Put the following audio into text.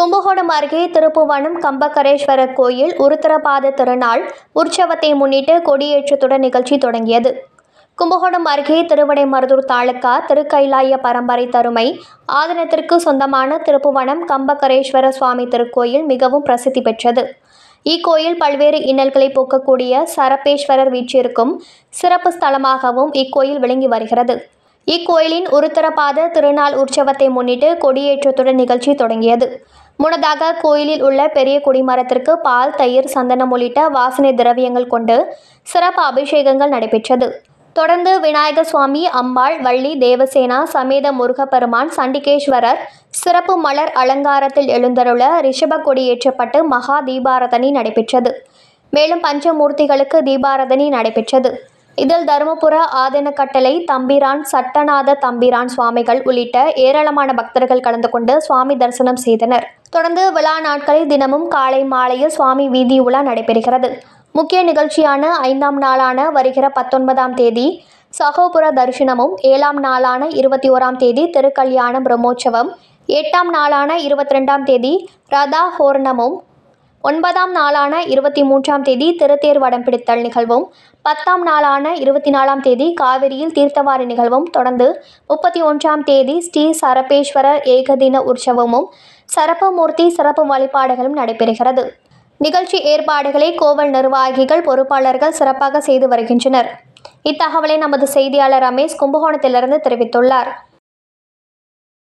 கும்பகோணம் அருகே திருப்புவனம் கம்பகரேஸ்வரர் கோயில் உருத்திரபாத திருநாள் உற்சவத்தை முன்னிட்டு கொடியேற்றத்துடன் நிகழ்ச்சி தொடங்கியது கும்பகோணம் அருகே திருவடைமருதூர் தாலுக்கா திருக்கைலாய பரம்பரை தருமை ஆதனத்திற்கு சொந்தமான திருப்புவனம் கம்பகரேஸ்வர சுவாமி திருக்கோயில் மிகவும் பிரசித்தி பெற்றது இக்கோயில் பல்வேறு இன்னல்களை போக்கக்கூடிய சரப்பேஸ்வரர் வீச்சிற்கும் சிறப்பு ஸ்தலமாகவும் இக்கோயில் விளங்கி வருகிறது இக்கோயிலின் உருத்தரபாத திருநாள் உற்சவத்தை முன்னிட்டு கொடியேற்றத்துடன் நிகழ்ச்சி தொடங்கியது முன்னதாக கோயிலில் உள்ள பெரிய குடிமரத்திற்கு பால் தயிர் சந்தனம் உள்ளிட்ட வாசனை திரவியங்கள் கொண்டு சிறப்பு அபிஷேகங்கள் நடைபெற்றது தொடர்ந்து விநாயகர் சுவாமி அம்பாள் வள்ளி தேவசேனா சமேத முருகப்பெருமான் சண்டிகேஸ்வரர் சிறப்பு மலர் அலங்காரத்தில் எழுந்தருள ரிஷப கொடி ஏற்றப்பட்டு மகா தீபாரதனை நடைபெற்றது மேலும் பஞ்சமூர்த்திகளுக்கு தீபாரதனை நடைபெற்றது இதில் தருமபுர ஆதன கட்டளை தம்பிரான் சட்டநாத தம்பிரான் சுவாமிகள் உள்ளிட்ட ஏராளமான பக்தர்கள் கலந்து கொண்டு சுவாமி தரிசனம் செய்தனர் தொடர்ந்து விழா நாட்களில் தினமும் காலை மாலையில் சுவாமி வீதி உலா நடைபெறுகிறது முக்கிய நிகழ்ச்சியான ஐந்தாம் நாளான வருகிற பத்தொன்பதாம் தேதி சகோபுர தரிசனமும் ஏழாம் நாளான இருபத்தி ஓராம் தேதி திருக்கல்யாண பிரம்மோற்சவம் எட்டாம் நாளான இருபத்தி ரெண்டாம் தேதி ரதா ஹோர்ணமும் ஒன்பதாம் நாளான இருபத்தி மூன்றாம் தேதி திருத்தேர் வடம் பிடித்தல் நிகழ்வும் பத்தாம் நாளான இருபத்தி நாலாம் தேதி காவிரியில் தீர்த்தவாரி நிகழ்வும் தொடர்ந்து முப்பத்தி ஒன்றாம் தேதி ஸ்ரீ சரபேஸ்வர ஏகதின உற்சவமும் சரப்பமூர்த்தி சிறப்பு வழிபாடுகளும் நடைபெறுகிறது நிகழ்ச்சி ஏற்பாடுகளை கோவில் நிர்வாகிகள் பொறுப்பாளர்கள் சிறப்பாக செய்து வருகின்றனர் இத்தகவலை நமது செய்தியாளர் ரமேஷ் கும்பகோணத்திலிருந்து தெரிவித்துள்ளார்